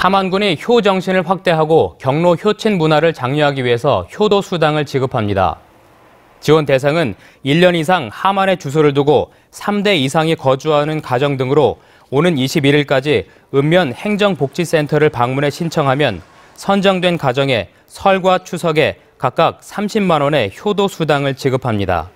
함안군이 효 정신을 확대하고 경로 효친 문화를 장려하기 위해서 효도 수당을 지급합니다. 지원 대상은 1년 이상 함안에 주소를 두고 3대 이상이 거주하는 가정 등으로 오는 21일까지 읍면 행정복지센터를 방문해 신청하면 선정된 가정에 설과 추석에 각각 30만 원의 효도 수당을 지급합니다.